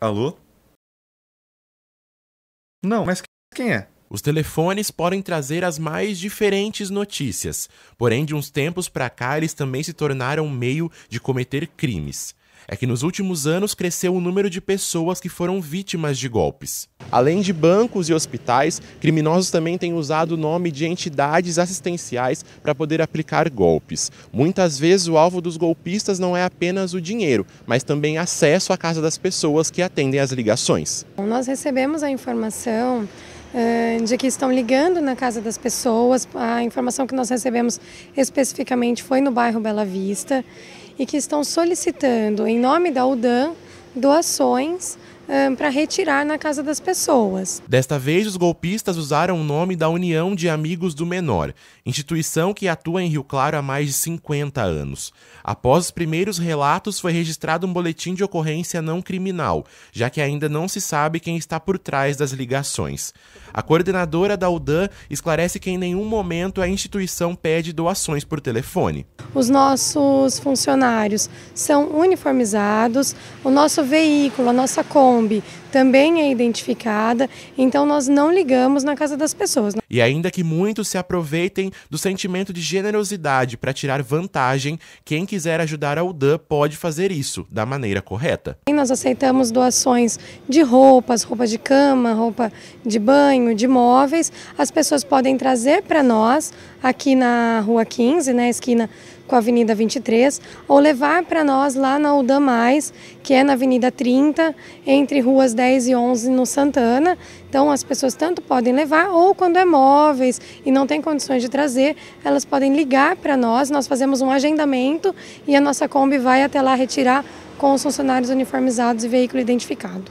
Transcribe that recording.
Alô? Não, mas quem é? Os telefones podem trazer as mais diferentes notícias, porém, de uns tempos para cá, eles também se tornaram um meio de cometer crimes é que nos últimos anos cresceu o número de pessoas que foram vítimas de golpes. Além de bancos e hospitais, criminosos também têm usado o nome de entidades assistenciais para poder aplicar golpes. Muitas vezes o alvo dos golpistas não é apenas o dinheiro, mas também acesso à casa das pessoas que atendem as ligações. Nós recebemos a informação eh, de que estão ligando na casa das pessoas. A informação que nós recebemos especificamente foi no bairro Bela Vista e que estão solicitando, em nome da UDAM, doações um, para retirar na casa das pessoas. Desta vez, os golpistas usaram o nome da União de Amigos do Menor, instituição que atua em Rio Claro há mais de 50 anos. Após os primeiros relatos, foi registrado um boletim de ocorrência não criminal, já que ainda não se sabe quem está por trás das ligações. A coordenadora da UDAN esclarece que em nenhum momento a instituição pede doações por telefone. Os nossos funcionários são uniformizados, o nosso veículo, a nossa conta, Kombi também é identificada, então nós não ligamos na casa das pessoas. Né? E ainda que muitos se aproveitem do sentimento de generosidade para tirar vantagem, quem quiser ajudar a UDAN pode fazer isso da maneira correta. E nós aceitamos doações de roupas, roupa de cama, roupa de banho, de móveis. As pessoas podem trazer para nós aqui na Rua 15, na né, esquina com a Avenida 23, ou levar para nós lá na UDAM Mais, que é na Avenida 30, entre ruas 10 e 11 no Santana. Então as pessoas tanto podem levar, ou quando é móveis e não tem condições de trazer, elas podem ligar para nós, nós fazemos um agendamento e a nossa Kombi vai até lá retirar com os funcionários uniformizados e veículo identificado.